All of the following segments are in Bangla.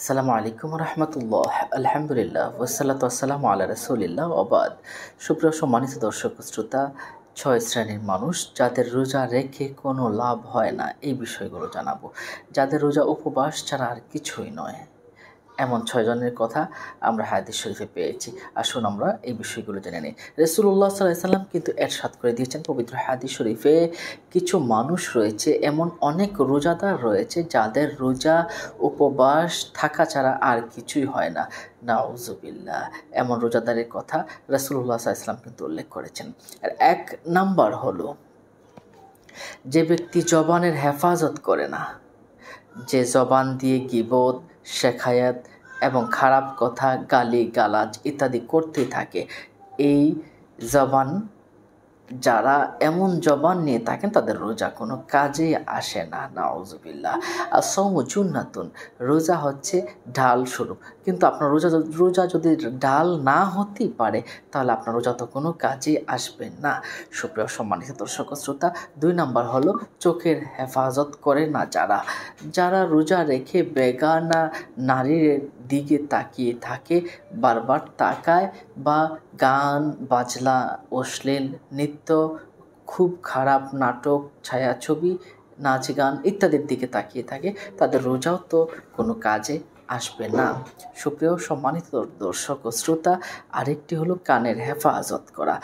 আসসালামু আলাইকুম রহমতুল্লাহ আলহামদুলিল্লাহ ওসালাত আসসালামু আল্লাহ রসুলিল্লাহ অবাদ সুপ্রিয় সম্মানিত দর্শক শ্রোতা ছয় শ্রেণীর মানুষ যাদের রোজা রেখে কোনো লাভ হয় না এই বিষয়গুলো জানাবো যাদের রোজা উপবাস ছাড়া আর কিছুই নয় এমন ছয়জনের কথা আমরা হাদিস শরীফে পেয়েছি আসুন আমরা এই বিষয়গুলো জেনে নিই রসুল্লাহ সাল্লাহ সাল্লাম কিন্তু এরশাদ করে দিয়েছেন পবিত্র হাদিস শরীফে কিছু মানুষ রয়েছে এমন অনেক রোজাদার রয়েছে যাদের রোজা উপবাস থাকা ছাড়া আর কিছুই হয় না নাউজুবিল্লা এমন রোজাদারের কথা রসুল্লাহ সাল্লাম কিন্তু উল্লেখ করেছেন আর এক নাম্বার হলো যে ব্যক্তি জবানের হেফাজত করে না যে জবান দিয়ে গিবত শেখায়াত এবং খারাপ কথা গালি গালাজ ইত্যাদি করতে থাকে এই জবান যারা এমন জবান নিয়ে থাকেন তাদের রোজা কোনো কাজে আসে না নাউজবিল্লা আর নাতুন রোজা হচ্ছে ঢাল স্বরূপ কিন্তু আপনার রোজা রোজা যদি ডাল না হতেই পারে তাহলে আপনার রোজা তো কোনো কাজে আসবে না সুপ্রিয় সম্মানিত দর্শক শ্রোতা দুই নাম্বার হলো চোখের হেফাজত করে না যারা যারা রোজা রেখে বেগানা নারীর দিকে তাকিয়ে থাকে বারবার তাকায় বা গান বাজলা অশ্লীল নৃত্য সাহিত্য খুব খারাপ নাটক ছায়াছবি নাচ গান ইত্যাদির দিকে তাকিয়ে থাকে তাদের রোজাও তো কোনো কাজে আসবে না সুপ্রিয় সম্মানিত দর্শক ও শ্রোতা আরেকটি হলো কানের হেফাজত করা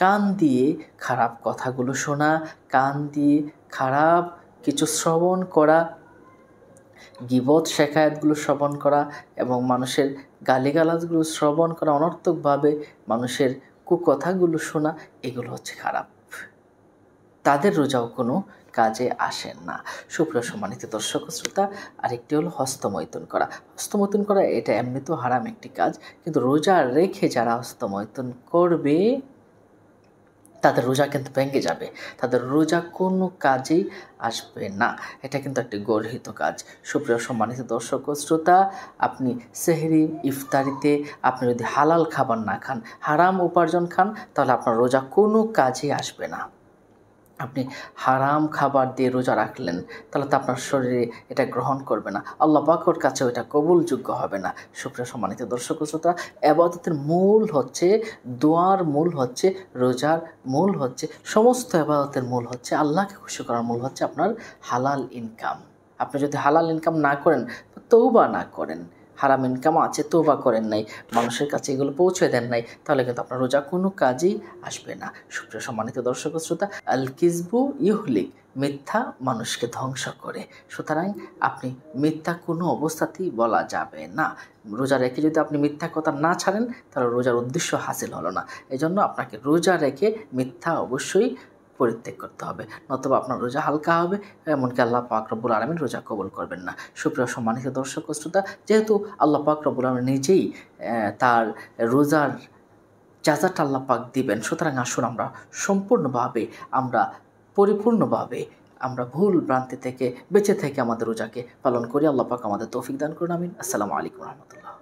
কান দিয়ে খারাপ কথাগুলো শোনা কান দিয়ে খারাপ কিছু শ্রবণ করা গিবত শেখায়তগুলো শ্রবণ করা এবং মানুষের গালিগালাজগুলো শ্রবণ করা অনর্থকভাবে মানুষের কুকথাগুলো শোনা এগুলো হচ্ছে খারাপ তাদের রোজাও কোনো কাজে আসেন না সুপ্রিয় সম্মানিত দর্শক শ্রোতা আরেকটি হলো হস্তমৈথুন করা হস্তমৈথুন করা এটা এমনিতেও হারাম একটি কাজ কিন্তু রোজা রেখে যারা হস্তমৈথুন করবে তাদের রোজা কিন্তু ভেঙে যাবে তাদের রোজা কোনো কাজেই আসবে না এটা কিন্তু একটি গর্হিত কাজ সুপ্রিয় সম্মানিত দর্শক ও শ্রোতা আপনি সেহরি ইফতারিতে আপনি যদি হালাল খাবার না খান হারাম উপার্জন খান তাহলে আপনার রোজা কোনো কাজেই আসবে না আপনি হারাম খাবার দিয়ে রোজা রাখলেন তাহলে তো আপনার শরীরে এটা গ্রহণ করবে না আল্লাহ পাকর কাছেও এটা কবুলযোগ্য হবে না সুপ্রিয় সম্মানিত দর্শক শ্রোতা আবাদতের মূল হচ্ছে দোয়ার মূল হচ্ছে রোজার মূল হচ্ছে সমস্ত আবাদতের মূল হচ্ছে আল্লাহকে খুশি করার মূল হচ্ছে আপনার হালাল ইনকাম আপনি যদি হালাল ইনকাম না করেন তৌবা না করেন হারাম ইনকাম আছে তোবা করেন নাই মানুষের কাছে এগুলো পৌঁছে দেন নাই তাহলে কিন্তু আপনার রোজা কোনো কাজেই আসবে না সুপ্রিয় সম্মানিত দর্শক শ্রোতা আল কিসবু ইহলিক মিথ্যা মানুষকে ধ্বংস করে সুতরাং আপনি মিথ্যা কোনো অবস্থাতেই বলা যাবে না রোজা রেখে যদি আপনি মিথ্যা কথা না ছাড়েন তাহলে রোজার উদ্দেশ্য হাসিল হলো না এজন্য আপনাকে রোজা রেখে মিথ্যা অবশ্যই পরিত্যাগ করতে হবে নতুবা আপনার রোজা হালকা হবে এমনকি আল্লাহ পাক রব্বুল আলমিন রোজা কবল করবেন না সুপ্রিয় সম্মানিত দর্শক শ্রোতা যেহেতু আল্লাহ পাক রব্বুল নিজেই তার রোজার যাজাটা আল্লাহ পাক দিবেন সুতরাং আসুন আমরা সম্পূর্ণভাবে আমরা পরিপূর্ণভাবে আমরা ভুল ভ্রান্তি থেকে বেঁচে থেকে আমাদের রোজাকে পালন করি আল্লাহ পাক আমাদের তৌফিক দান করুন আমিন আসসালামু আলাইকুম রহমতুল্লাহ